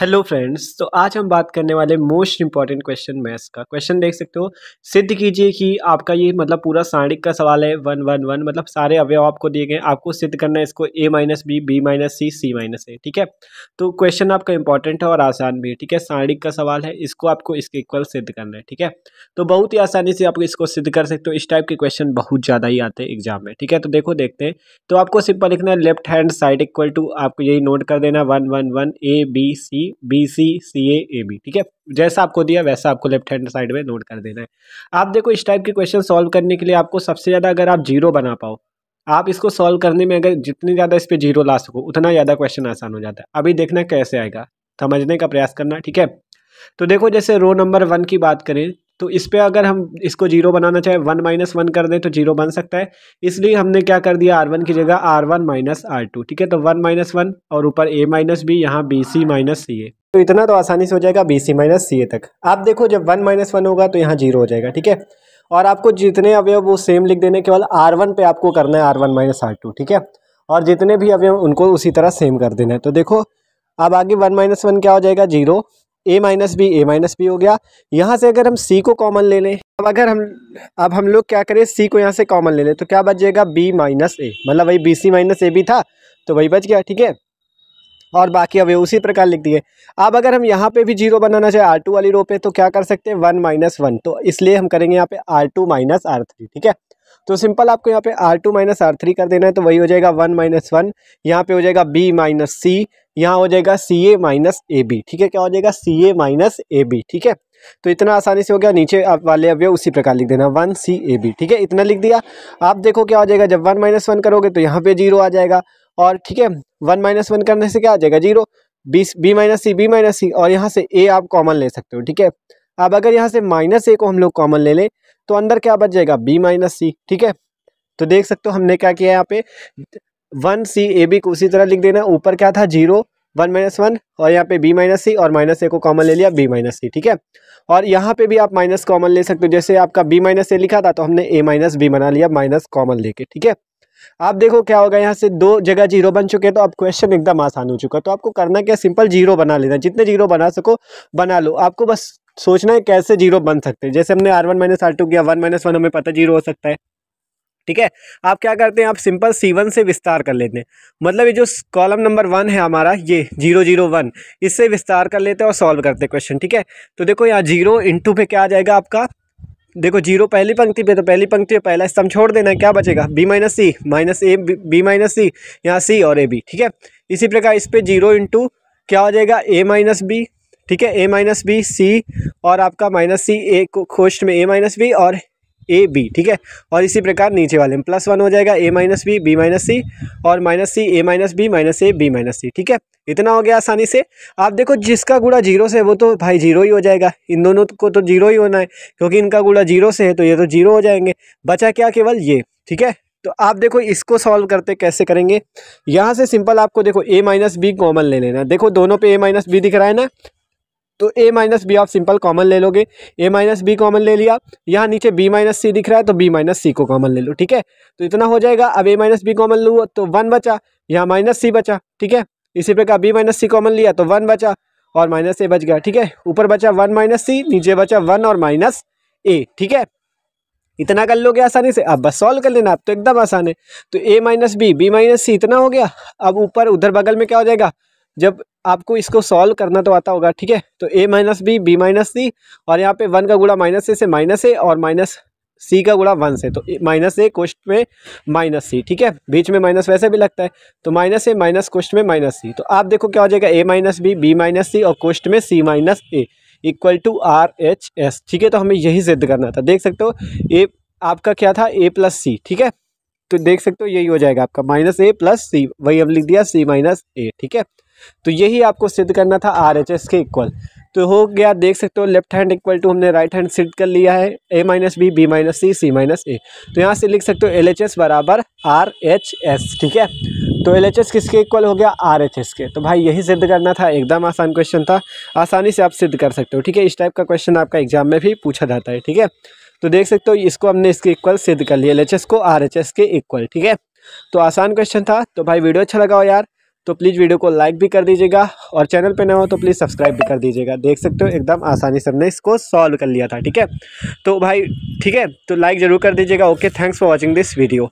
hello friends तो आज हम बात करने वाले मोस्ट इंपॉर्टेंट क्वेश्चन मैथ्स का क्वेश्चन देख सकते हो सिद्ध कीजिए कि आपका ये मतलब पूरा साणिक का सवाल है वन वन वन मतलब सारे अवयव आपको दिए गए आपको सिद्ध करना है इसको A minus B B minus C C minus A ठीक है तो क्वेश्चन आपका इंपॉर्टेंट है और आसान भी है ठीक है साणिक का सवाल है इसको आपको इसके इक्वल सिद्ध करना है ठीक है तो बहुत ही आसानी से आप इसको सिद्ध कर सकते हो इस टाइप के क्वेश्चन बहुत ज़्यादा ही आते हैं एग्जाम में ठीक है तो देखो देखते हैं तो आपको सिंपल लिखना है left hand side equal to आपको यही नोट कर देना one one one A B C E B C C A A B ठीक है जैसा आपको दिया वैसा आपको लेफ्ट हैंड साइड में नोट कर देना है आप देखो इस टाइप के क्वेश्चन सॉल्व करने के लिए आपको सबसे ज़्यादा अगर आप जीरो बना पाओ आप इसको सॉल्व करने में अगर जितनी ज़्यादा इस पर जीरो ला सको उतना ज़्यादा क्वेश्चन आसान हो जाता है अभी देखना कैसे आएगा समझने का प्रयास करना ठीक है तो देखो जैसे रो नंबर वन की बात करें तो इस पर अगर हम इसको जीरो बनाना चाहें वन माइनस वन कर दें तो जीरो बन सकता है इसलिए हमने क्या कर दिया आर वन की जगह R one minus R two ठीक है तो वन माइनस वन और ऊपर ए माइनस बी यहाँ B C minus C A तो इतना तो आसानी से हो जाएगा बी सी माइनस सी ए तक आप देखो जब वन माइनस वन होगा तो यहाँ जीरो हो जाएगा ठीक है और आपको जितने अवयव वो सेम लिख देने केवल आर वन पे आपको करना है R one minus R two ठीक है और जितने भी अवयव उनको उसी तरह सेम कर देना है तो देखो अब आगे वन माइनस वन क्या हो जाएगा zero A minus B A minus B हो गया यहाँ से अगर हम सी को कॉमन ले लें अब अगर हम अब हम लोग क्या करें सी को यहाँ से कॉमन ले लें तो क्या बच जाएगा बी माइनस ए मतलब वही B C minus A B था तो वही बच गया ठीक है और बाकी अवयव उसी प्रकार लिख दिए अब अगर हम यहाँ पे भी जीरो बनाना चाहे आर टू वाली रो पे तो क्या कर सकते हैं वन माइनस वन तो इसलिए हम करेंगे यहाँ पे R two minus R three ठीक है तो सिंपल आपको यहाँ पे R two minus R three कर देना है तो वही हो जाएगा वन माइनस वन यहाँ पे हो जाएगा बी माइनस सी यहाँ हो जाएगा सी ए माइनस ए बी ठीक है क्या हो जाएगा सी ए माइनस ए बी ठीक है तो इतना आसानी से हो गया नीचे आप वाले अवयव उसी प्रकार लिख देना वन सी ए बी ठीक है इतना लिख दिया आप देखो क्या हो जाएगा जब वन माइनस वन करोगे तो यहाँ पे जीरो आ जाएगा और ठीक है वन माइनस वन करने से क्या आ जाएगा zero B B minus C B minus C और यहाँ से ए आप कॉमन ले सकते हो ठीक है अब अगर यहाँ से माइनस ए को हम लोग कॉमन ले लें तो अंदर क्या बच जाएगा बी माइनस सी ठीक है तो देख सकते हो हमने क्या किया यहाँ पे वन सी ए बी को उसी तरह लिख देना ऊपर क्या था जीरो वन माइनस वन और यहाँ पे बी माइनस सी और माइनस ए को कॉमन ले लिया बी माइनस सी ठीक है और यहाँ पे भी आप माइनस कॉमन ले सकते हो जैसे आपका बी माइनस ए लिखा था तो हमने ए माइनस बी बना लिया माइनस कॉमन लेके ठीक है आप देखो क्या होगा यहाँ से दो जगह जीरो बन चुके हैं तो अब क्वेश्चन एकदम आसान हो चुका है तो आपको करना क्या सिंपल जीरो बना लेना जितने जीरो बना सको बना लो आपको बस सोचना है कैसे जीरो बन सकते हैं जैसे हमने R one minus R two किया वन माइनस वन हमें पता जीरो हो सकता है ठीक है आप क्या करते हैं आप सिंपल सी वन से विस्तार कर लेते हैं मतलब ये जो कॉलम नंबर वन है हमारा ये जीरो जीरो वन इससे विस्तार कर लेते हैं और सॉल्व करते हैं क्वेश्चन ठीक है तो देखो यहाँ जीरो इंटू पे क्या आ जाएगा आपका देखो जीरो पहली पंक्ति पे तो पहली पंक्ति पे पहला स्तंभ छोड़ देना है क्या बचेगा B minus C minus A B minus C यहाँ सी और ए बी ठीक है इसी प्रकार इस पर जीरो इंटू क्या हो जाएगा ए माइनस बी ठीक है ए माइनस बी सी और आपका माइनस सी ए खोस्ट में ए माइनस बी और ए बी ठीक है और इसी प्रकार नीचे वाले में प्लस वन हो जाएगा A minus B B minus C और minus C A minus B minus A B minus C ठीक है इतना हो गया आसानी से आप देखो जिसका गुड़ा जीरो से वो तो भाई जीरो ही हो जाएगा इन दोनों को तो जीरो ही होना है क्योंकि इनका गुड़ा जीरो से है तो ये तो जीरो हो जाएंगे बचा क्या केवल ये ठीक है तो आप देखो इसको सॉल्व करते कैसे करेंगे यहाँ से सिंपल आपको देखो ए माइनस बी कॉमन ले लेना देखो दोनों पे ए माइनस बी दिख रहा है ना तो ए माइनस बी आप सिंपल कॉमन ले लोगे ए माइनस बी कॉमन ले लिया यहाँ नीचे बी माइनस सी दिख रहा है तो बी माइनस सी को कॉमन ले लो ठीक है तो इतना हो जाएगा अब ए माइनस बी कॉमन लू तो वन बचा यहाँ माइनस सी बचा ठीक है इसी प्रकार बी माइनस सी कॉमन लिया तो वन बचा और माइनस ए बच गया ठीक है ऊपर बचा वन माइनस सी नीचे बचा वन और माइनस ए ठीक है इतना कर लोगे आसानी से अब बस सॉल्व कर लेना आप तो एकदम आसान है तो A minus B B minus C इतना हो गया अब ऊपर उधर बगल में क्या हो जाएगा जब आपको इसको सॉल्व करना तो आता होगा ठीक है तो A minus B B minus C और यहाँ पे वन का गुड़ा माइनस ए से माइनस ए और माइनस सी का गुड़ा वन से तो माइनस ए कोष्ट में माइनस सी ठीक है बीच में माइनस वैसे भी लगता है तो माइनस ए माइनस कोष्ट में माइनस सी तो आप देखो क्या हो जाएगा A minus B B minus C और कोष्ट में C minus A equal to R H S ठीक है तो हमें यही सिद्ध करना था देख सकते हो ए आपका क्या था ए प्लस सी ठीक है तो देख सकते हो यही हो जाएगा आपका माइनस ए प्लस सी वही हम लिख दिया सी माइनस ए ठीक है तो यही आपको सिद्ध करना था आर एच एस के इक्वल तो हो गया देख सकते हो लेफ्ट हैंड इक्वल टू हमने राइट हैंड सिद्ध कर लिया है A minus B B minus C C minus A तो यहाँ से लिख सकते हो एल एच एस बराबर आर एच एस ठीक है तो एल एच एस किसके इक्वल हो गया आर एच एस के तो भाई यही सिद्ध करना था एकदम आसान क्वेश्चन था आसानी से आप सिद्ध कर सकते हो ठीक है इस टाइप का क्वेश्चन आपका एग्जाम में भी पूछा जाता है ठीक है तो देख सकते हो इसको हमने इसके इक्वल सिद्ध कर लिया एल को आर के इक्वल ठीक है तो आसान क्वेश्चन था तो भाई वीडियो अच्छा लगा हो यार तो प्लीज़ वीडियो को लाइक भी कर दीजिएगा और चैनल पे ना हो तो प्लीज़ सब्सक्राइब भी कर दीजिएगा देख सकते हो एकदम आसानी से हमने इसको सॉल्व कर लिया था ठीक है तो भाई ठीक है तो लाइक ज़रूर कर दीजिएगा okay thanks for watching this video